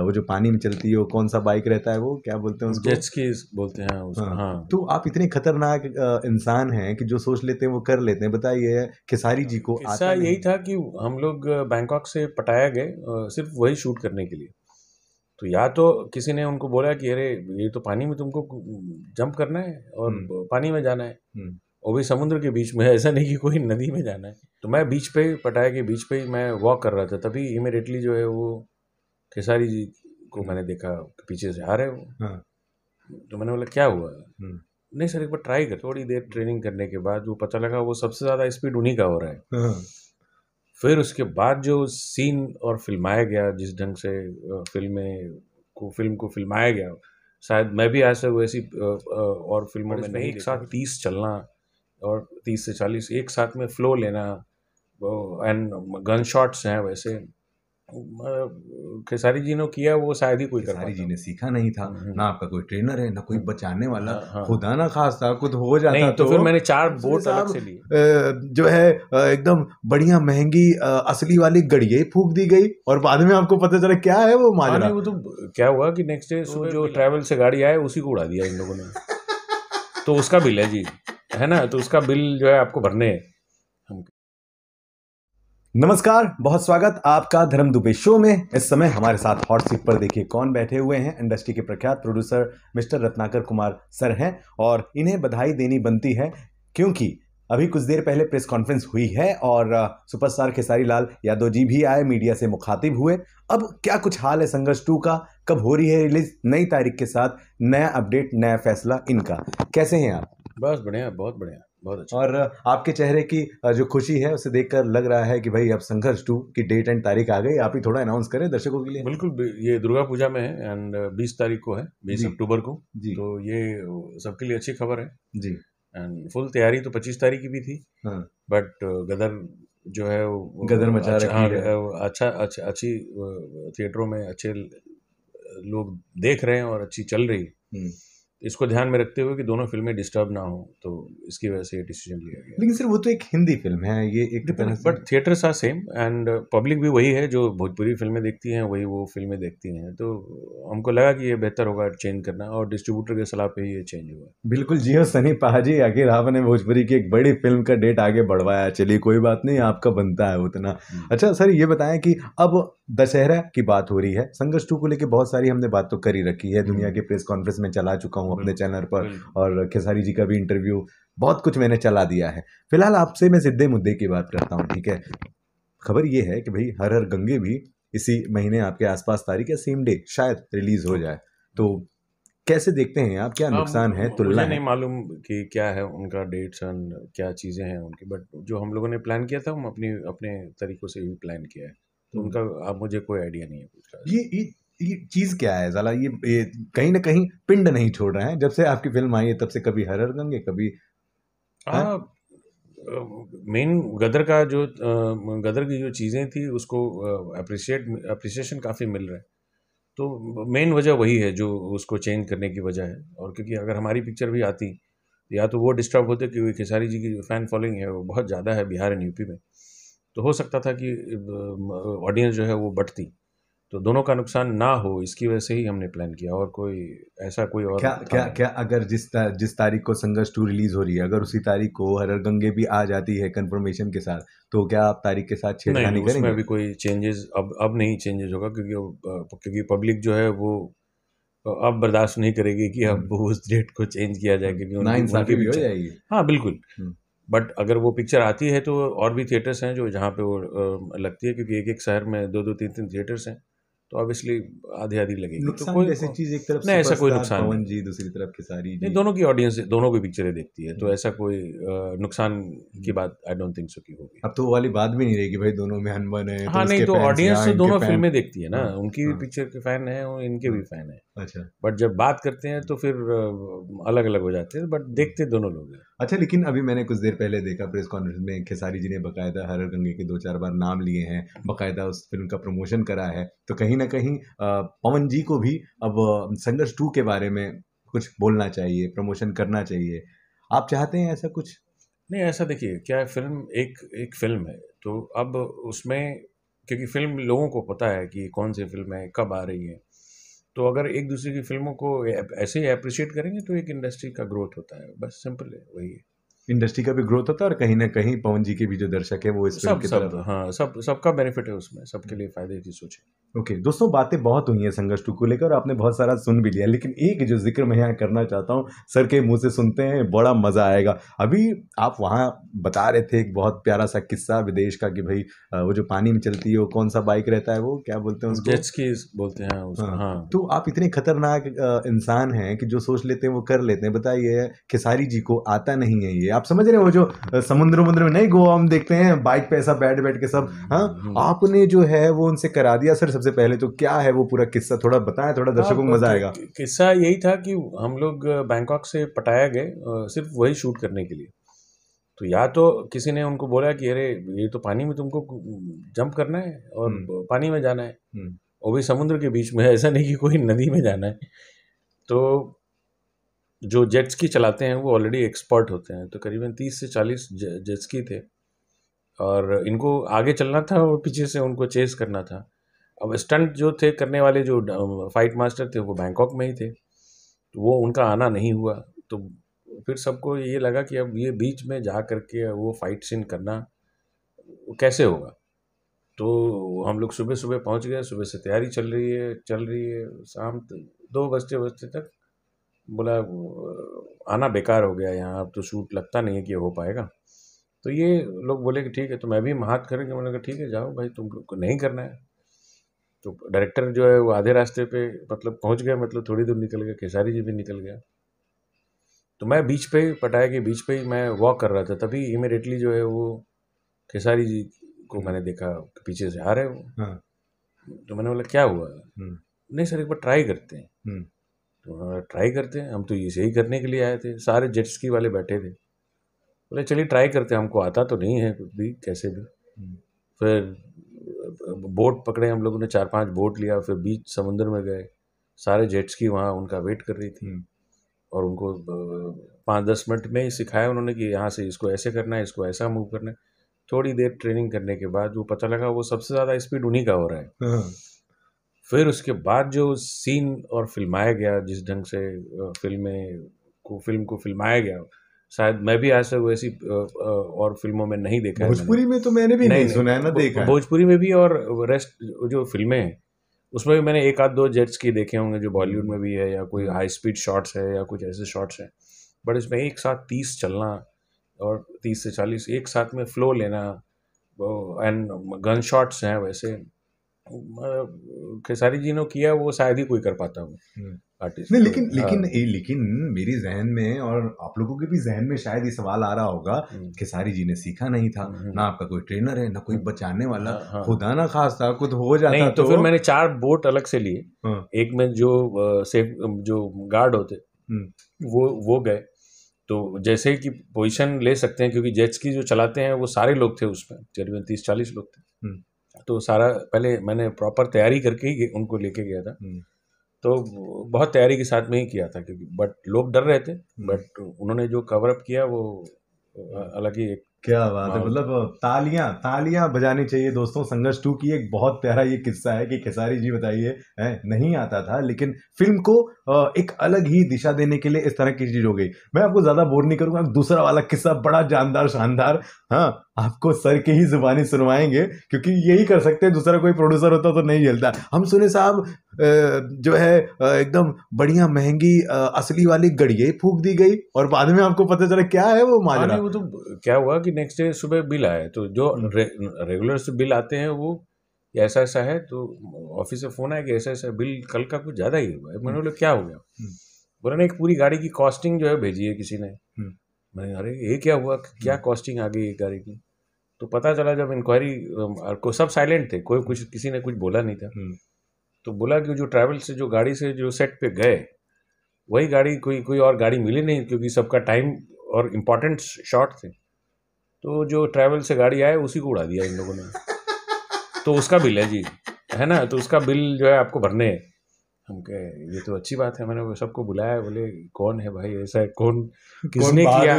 वो जो पानी में चलती है वो कौन सा बाइक रहता है वो क्या बोलते हैं उसको बोलते हैं उसको हाँ।, हाँ। तो आप इतने खतरनाक इंसान हैं कि जो सोच लेते हैं वो कर लेते हैं बताइए खेसारी जी को ऐसा यही था कि हम लोग बैंकॉक से पटाया गए सिर्फ वही शूट करने के लिए तो या तो किसी ने उनको बोला कि अरे ये तो पानी में तुमको जंप करना है और हम्म। पानी में जाना है हम्म। वो भी समुद्र के बीच में ऐसा नहीं कि कोई नदी में जाना है तो मैं बीच पे पटाया के बीच पे ही मैं वॉक कर रहा था तभी इमिडिएटली जो है वो खेसारी जी को मैंने देखा पीछे से आ रहे हो हाँ। तो मैंने बोला क्या हुआ हम्म। नहीं सर एक बार ट्राई कर थोड़ी देर ट्रेनिंग करने के बाद वो पता लगा वो सबसे ज़्यादा स्पीड उन्हीं का हो रहा है हाँ। फिर उसके बाद जो सीन और फिल्माया गया जिस ढंग से फिल्में को फिल्म को फिल्माया गया शायद मैं भी आज तक वैसी और फिल्मों में नहीं एक साथ तीस चलना और तीस से चालीस एक साथ में फ्लो लेना एंड गन शॉट्स हैं वैसे खेसारी जी ने किया वो शायद ही कोई खेसारी जी ने सीखा नहीं था हम्म, हम्म। ना आपका कोई ट्रेनर है ना कोई हम्म। बचाने वाला हाँ, हाँ। खुदा ना खास था कुछ हो जाता नहीं, तो, तो फिर मैंने चार बोट अलग से लिए जो है एकदम बढ़िया महंगी असली वाली गड़िया फूक दी गई और बाद में आपको पता चला क्या है वो हाँ, माजरा वो तो क्या हुआ कि नेक्स्ट डे जो ट्रेवल से गाड़ी आए उसी को उड़ा दिया इन लोगों ने तो उसका बिल है जी है ना तो उसका बिल जो है आपको भरने हैं नमस्कार बहुत स्वागत आपका धर्म दुबे शो में इस समय हमारे साथ हॉट सीट पर देखिए कौन बैठे हुए हैं इंडस्ट्री के प्रख्यात producer mister Ratnakar Kumar sir हैं और इन्हें बधाई देनी बनती है क्योंकि अभी कुछ देर पहले प्रेस कॉन्फ्रेंस हुई है और सुपरस्टार खेसारी लाल यादव जी भी आए मीडिया से मुखातिब हुए अब क्या कुछ हाल है संघर्ष टू का कब हो रही है रिलीज नई तारीख के साथ नया अपडेट नया फैसला इनका कैसे हैं आप बस बढ़िया बहुत बढ़िया बहुत अच्छा और आपके चेहरे की जो खुशी है उसे देखकर लग रहा है कि भाई अब संघर्ष टू की डेट एंड तारीख आ गई आप ही थोड़ा अनाउंस करें दर्शकों के लिए बिल्कुल ये दुर्गा पूजा में है एंड बीस तारीख को है बीस अक्टूबर को जी तो ये सबके लिए अच्छी खबर है जी एंड फुल तैयारी तो पच्चीस तारीख की भी थी बट हाँ। गदर जो है वो गदर मचा अच्छा, हाँ, अच्छा अच्छा अच्छी थिएटरों में अच्छे लोग देख रहे हैं और अच्छी चल रही है हम्म। इसको ध्यान में रखते हुए कि दोनों फिल्में डिस्टर्ब ना हो तो इसकी वजह से ये डिसीजन लिया गया लेकिन सर वो तो एक हिंदी फिल्म है ये एक बट थिएटर सा सेम एंड पब्लिक भी वही है जो भोजपुरी फिल्में देखती हैं वही वो फिल्में देखती हैं तो हमको लगा कि ये बेहतर होगा चेंज करना और डिस्ट्रीब्यूटर के सलाह पे ये चेंज हुआ बिल्कुल जी हो सनी पाजी आखिर आपने भोजपुरी की एक बड़ी फिल्म का डेट आगे बढ़वाया चलिए कोई बात नहीं आपका बनता है उतना हम्म। अच्छा सर ये बताएं कि अब दशहरा की बात हो रही है संघर्ष टू को लेकर बहुत सारी हमने बात तो कर ही रखी है हम्म। दुनिया की प्रेस कॉन्फ्रेंस में चला चुका हूँ हूँ अपने चैनल पर और खेसारी जी का भी इंटरव्यू बहुत कुछ मैंने चला दिया है फिलहाल आपसे मैं सीधे मुद्दे की बात करता हूँ ठीक है खबर ये है कि भाई हर हर गंगे भी इसी महीने आपके आसपास तारीख या सेम डे शायद रिलीज हो जाए तो कैसे देखते हैं आप क्या नुकसान है तुलना नहीं मालूम कि क्या है उनका डेट्स एंड क्या चीज़ें हैं उनकी बट जो हम लोगों ने प्लान किया था हम अपनी अपने तरीक़ों से भी प्लान किया है तो हम्म। उनका आप मुझे कोई आइडिया नहीं है ये ये चीज़ क्या है ज़ाला ये, ये कहीं ना कहीं पिंड नहीं छोड़ रहे हैं जब से आपकी फिल्म आई है तब से कभी हर गंगे कभी हाँ, मेन गदर का जो गदर की जो चीज़ें थी उसको अप्रिशिएट अप्रिशिएशन काफ़ी मिल रहा है तो मेन वजह वही है जो उसको चेंज करने की वजह है और क्योंकि अगर हमारी पिक्चर भी आती या तो वो डिस्टर्ब होते क्योंकि खेसारी जी की जो फ़ैन फॉलोइंग है वो बहुत ज़्यादा है बिहार एंड यूपी में तो हो सकता था कि ऑडियंस जो है वो बढ़ती तो दोनों का नुकसान ना हो इसकी वजह से ही हमने प्लान किया और कोई ऐसा कोई और क्या क्या क्या अगर जिस ता, जिस तारीख को संघर्ष टू रिलीज हो रही है अगर उसी तारीख को हर गंगे भी आ जाती है कंफर्मेशन के साथ तो क्या आप तारीख के साथ नहीं करेंगे उसमें अभी कोई चेंजेस अब अब नहीं चेंजेस होगा क्योंकि क्योंकि पब्लिक जो है वो अब बर्दाश्त नहीं करेगी कि अब हम्म। उस डेट को चेंज किया जाए क्योंकि हाँ बिल्कुल बट हम्म। अगर वो पिक्चर आती है तो और भी थिएटर्स हैं जो जहाँ पे वो लगती है क्योंकि एक एक शहर में दो दो तीन तीन थिएटर्स हैं तो ऑब्वियसली आधी आधी लगेगी तो कोई जैसे चीज एक तरफ नहीं ऐसा कोई नुकसान पवन जी दूसरी तरफ खेसारी जी दोनों की ऑडियंस दोनों की पिक्चरें देखती है तो हम्म। ऐसा कोई नुकसान की हम्म। बात आई डोंट थिंक सो की होगी अब तो वाली बात भी नहीं रहेगी भाई दोनों में अनबन है हाँ तो नहीं तो ऑडियंस तो दोनों फिल्में देखती है ना हाँ, उनकी भी पिक्चर हाँ। के फैन है और इनके भी फैन हाँ। है अच्छा बट जब बात करते हैं तो फिर अलग अलग हो जाते हैं बट देखते दोनों लोग हैं अच्छा लेकिन अभी मैंने कुछ देर पहले देखा प्रेस कॉन्फ्रेंस में खेसारी जी ने बकायदा हर गंगे के दो चार बार नाम लिए हैं बकायदा उस फिल्म का प्रमोशन करा है तो कहीं ना कहीं पवन जी को भी अब संघर्ष टू के बारे में कुछ बोलना चाहिए प्रमोशन करना चाहिए आप चाहते हैं ऐसा कुछ नहीं ऐसा देखिए क्या फिल्म एक एक फिल्म है तो अब उसमें क्योंकि फिल्म लोगों को पता है कि कौन सी फिल्म है कब आ रही है तो अगर एक दूसरे की फिल्मों को ऐसे ही अप्रिशिएट करेंगे तो एक इंडस्ट्री का ग्रोथ होता है बस सिंपल है वही है इंडस्ट्री का भी ग्रोथ होता है और कहीं ना कहीं पवन जी के भी जो दर्शक है वो इस सब सब हाँ सब सबका बेनिफिट है उसमें सबके लिए फायदे की सोचे ओके दोस्तों बातें बहुत हुई हैं संघर्ष टू को लेकर और आपने बहुत सारा सुन भी लिया लेकिन एक जो जिक्र मैं यहाँ करना चाहता हूँ सर के मुंह से सुनते हैं बड़ा मज़ा आएगा अभी आप वहाँ बता रहे थे एक बहुत प्यारा सा किस्सा विदेश का कि भाई वो जो पानी में चलती है वो कौन सा बाइक रहता है वो क्या बोलते हैं उसको जेट बोलते हैं उसको, हाँ, हाँ। तो आप इतने खतरनाक इंसान हैं कि जो सोच लेते हैं वो कर लेते हैं बताइए खेसारी जी को आता नहीं है ये आप आप समझ रहे हो जो समुद्र वमुद्र में नहीं गोवा हम देखते हैं बाइक पे ऐसा बैठ बैठ के सब हाँ हम्म। आपने जो है वो उनसे करा दिया सर सबसे पहले तो क्या है वो पूरा किस्सा थोड़ा बताएं थोड़ा हाँ, दर्शकों को तो मजा आएगा किस्सा यही था कि हम लोग बैंकॉक से पटाया गए सिर्फ वही शूट करने के लिए तो या तो किसी ने उनको बोला कि अरे ये तो पानी में तुमको जंप करना है और हम्म। पानी में जाना है वो हम्म। भी समुद्र के बीच में ऐसा नहीं कि कोई नदी में जाना है तो जो जेट्स की चलाते हैं वो ऑलरेडी एक्सपर्ट होते हैं तो करीबन तीस से चालीस जेट्स की थे और इनको आगे चलना था और पीछे से उनको चेस करना था अब स्टंट जो थे करने वाले जो फाइट मास्टर थे वो बैंकॉक में ही थे तो वो उनका आना नहीं हुआ तो फिर सबको ये लगा कि अब ये बीच में जा करके वो फाइट सीन करना कैसे होगा तो हम लोग सुबह सुबह पहुंच गए सुबह से तैयारी चल रही है चल रही है शाम दो बजते बजते तक बोला आना बेकार हो गया यहाँ अब तो शूट लगता नहीं है कि हो पाएगा तो ये लोग बोले कि ठीक है तो मैं भी महात करेंगे मैंने कहा ठीक है जाओ भाई तुम लोग को नहीं करना है तो डायरेक्टर जो है वो आधे रास्ते पे मतलब पहुंच गया मतलब थोड़ी दूर निकल गया खेसारी जी भी निकल गया तो मैं बीच पे पटाया के बीच पे ही मैं वॉक कर रहा था तभी इमिडिएटली जो है वो खेसारी जी को मैंने देखा पीछे से आ रहे वो हाँ। तो मैंने बोला क्या हुआ हम्म। नहीं सर एक बार ट्राई करते हैं हम्म। तो ट्राई हाँ, करते हैं हम तो इसे ही करने के लिए आए थे सारे जेट स्की वाले बैठे थे बोले चलिए ट्राई करते हैं हमको आता तो नहीं है कुछ भी कैसे भी हम्म। फिर बोट पकड़े हम लोगों ने चार पांच बोट लिया फिर बीच समुंदर में गए सारे जेट्स की वहाँ उनका वेट कर रही थी हम्म। और उनको पाँच दस मिनट में ही सिखाया उन्होंने कि यहाँ से इसको ऐसे करना है इसको ऐसा मूव करना है थोड़ी देर ट्रेनिंग करने के बाद वो पता लगा वो सबसे ज़्यादा स्पीड उन्हीं का हो रहा है हाँ। फिर उसके बाद जो सीन और फिल्माया गया जिस ढंग से फिल्में को फिल्म को फिल्माया गया शायद मैं भी आज तक वैसी और फिल्मों में नहीं देखा भोजपुरी में तो मैंने भी नहीं, नहीं सुना है ना देखा भोजपुरी में भी और रेस्ट जो फिल्में हैं उसमें भी मैंने एक आध दो जेट्स की देखे होंगे जो बॉलीवुड में भी है या कोई हाई स्पीड शॉट्स है या कुछ ऐसे शॉट्स हैं बट इसमें एक साथ तीस चलना और तीस से चालीस एक साथ में फ्लो लेना एंड गन शॉट्स हैं वैसे खेसारी जी ने किया वो शायद ही कोई कर पाता हूँ आर्टिस्ट हम्म। नहीं लेकिन तो, लेकिन हाँ। लेकिन मेरी जहन में और आप लोगों के भी जहन में शायद ये सवाल आ रहा होगा हम्म। खेसारी जी ने सीखा नहीं था हम्म, ना आपका कोई ट्रेनर है ना कोई बचाने वाला हाँ, हाँ। खुदा ना खास था खुद हो जाता नहीं, तो, तो फिर मैंने चार बोट अलग से लिए हाँ। एक में जो सेफ जो गार्ड होते वो वो गए तो जैसे कि पोजीशन ले सकते हैं क्योंकि जेट्स की जो चलाते हैं वो सारे लोग थे उसमें करीबन तीस चालीस लोग थे तो सारा पहले मैंने प्रॉपर तैयारी करके ही उनको लेके गया था हम्म। तो बहुत तैयारी के साथ में ही किया था क्योंकि बट लोग डर रहे थे बट हम्म। उन्होंने जो कवरअप किया वो हम्म। अलग ही एक क्या बात है मतलब तालियां तालियां बजानी चाहिए दोस्तों संघर्ष टू की एक बहुत प्यारा ये किस्सा है कि खेसारी जी बताइए नहीं आता था लेकिन फिल्म को एक अलग ही दिशा देने के लिए इस तरह की चीज हो गई मैं आपको ज्यादा बोर नहीं करूंगा दूसरा वाला किस्सा बड़ा जानदार शानदार हाँ आपको सर की ही जुबानी सुनवाएंगे क्योंकि यही कर सकते हैं दूसरा कोई प्रोड्यूसर होता तो नहीं झेलता हम सुने साहब जो है एकदम बढ़िया महंगी असली वाली गड़िए फूक दी गई और बाद में आपको पता चला क्या है वो हाँ, माजरा वो तो क्या हुआ कि नेक्स्ट डे सुबह बिल आया तो जो रे, रेगुलर से बिल आते हैं वो ऐसा ऐसा है तो ऑफिस से फ़ोन आया कि ऐसा ऐसा बिल कल का कुछ ज़्यादा ही हुआ है मैंने बोला क्या हो गया हम्म। बोला ना एक पूरी गाड़ी की कॉस्टिंग जो है भेजी है किसी ने हम्म। मैंने अरे ये क्या हुआ क्या कॉस्टिंग हम्म। आ गई गाड़ी की तो पता चला जब इंक्वायरी को सब साइलेंट थे कोई कुछ किसी ने कुछ बोला नहीं था हम्म। तो बोला कि जो ट्रैवल से जो गाड़ी से जो सेट पे गए वही गाड़ी कोई कोई और गाड़ी मिली नहीं क्योंकि सबका टाइम और इम्पोर्टेंट शॉट थे तो जो ट्रैवल से गाड़ी आए उसी को उड़ा दिया इन लोगों ने तो उसका बिल है जी है ना तो उसका बिल जो है आपको भरने है हम कहे ये तो अच्छी बात है मैंने सबको बुलाया बोले कौन है भाई ऐसा है कौन किसने कौन किया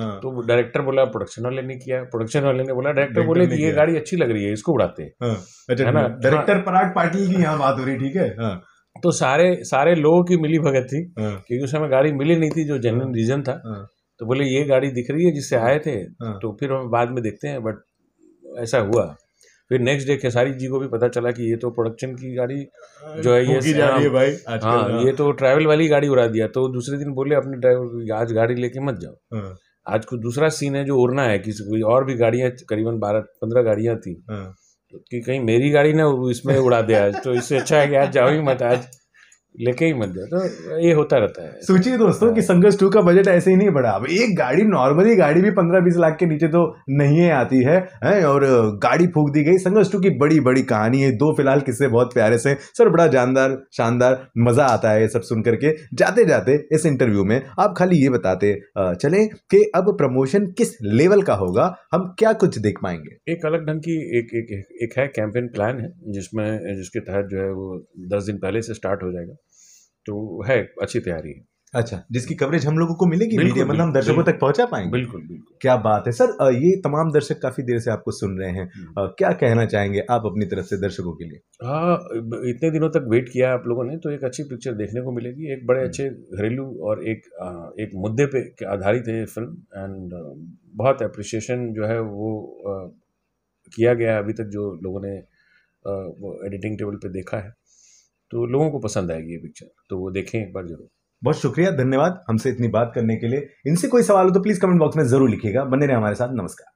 हाँ। तो डायरेक्टर बोला प्रोडक्शन वाले ने किया प्रोडक्शन वाले ने बोला डायरेक्टर बोले ये गाड़ी अच्छी लग रही है इसको उड़ाते हैं हाँ, अच्छा, है ना डायरेक्टर पराग पाटिल की यहाँ बात हो रही ठीक है हाँ। तो सारे सारे लोगों की मिली भगत थी हाँ। क्योंकि उस समय गाड़ी मिली नहीं थी जो जेन्यून रीजन था तो बोले ये गाड़ी दिख रही है जिससे आए थे तो फिर हम बाद में देखते हैं बट ऐसा हुआ फिर नेक्स्ट डे खेसारी जी को भी पता चला कि ये तो प्रोडक्शन की गाड़ी जो है ये जा रही है हाँ, भाई हाँ ये हाँ। तो ट्रैवल वाली गाड़ी उड़ा दिया तो दूसरे दिन बोले अपने ड्राइवर आज गाड़ी लेके मत जाओ हाँ। आज कुछ दूसरा सीन है जो उड़ना है किसी कोई और भी गाड़ियाँ करीबन बारह पंद्रह गाड़ियाँ थी कि कहीं मेरी गाड़ी ना इसमें उड़ा दे आज तो इससे अच्छा है कि आज जाओ ही मत आज लेके ही मत जाओ तो ये होता रहता है सोचिए दोस्तों कि हाँ। संघर्ष टू का बजट ऐसे ही नहीं बढ़ा अब एक गाड़ी नॉर्मली गाड़ी भी पंद्रह बीस लाख के नीचे तो नहीं है आती है हैं और गाड़ी फूक दी गई संघर्ष टू की बड़ी बड़ी कहानी है दो फिलहाल किस्से बहुत प्यारे से सर बड़ा जानदार शानदार मजा आता है ये सब सुन करके जाते जाते इस इंटरव्यू में आप खाली ये बताते चले कि अब प्रमोशन किस लेवल का होगा हम क्या कुछ देख पाएंगे एक अलग ढंग की एक, एक है कैंपेन प्लान है जिसमें जिसके तहत जो है वो दस दिन पहले से स्टार्ट हो जाएगा तो है अच्छी तैयारी है अच्छा जिसकी कवरेज हम लोगों को मिलेगी मीडिया मतलब हम दर्शकों तक पहुंचा पाएंगे बिल्कुल बिल्कुल क्या बात है सर ये तमाम दर्शक काफी देर से आपको सुन रहे हैं हम्म। क्या कहना चाहेंगे आप अपनी तरफ से दर्शकों के लिए हाँ इतने दिनों तक वेट किया आप लोगों ने तो एक अच्छी पिक्चर देखने को मिलेगी एक बड़े हम्म। अच्छे घरेलू और एक एक मुद्दे पे आधारित है ये फिल्म एंड बहुत अप्रिशिएशन जो है वो किया गया अभी तक जो लोगों ने एडिटिंग टेबल पर देखा है तो लोगों को पसंद आएगी ये पिक्चर तो वो देखें एक बार जरूर बहुत शुक्रिया धन्यवाद हमसे इतनी बात करने के लिए इनसे कोई सवाल हो तो प्लीज़ कमेंट बॉक्स में जरूर लिखिएगा बने रहे हमारे साथ नमस्कार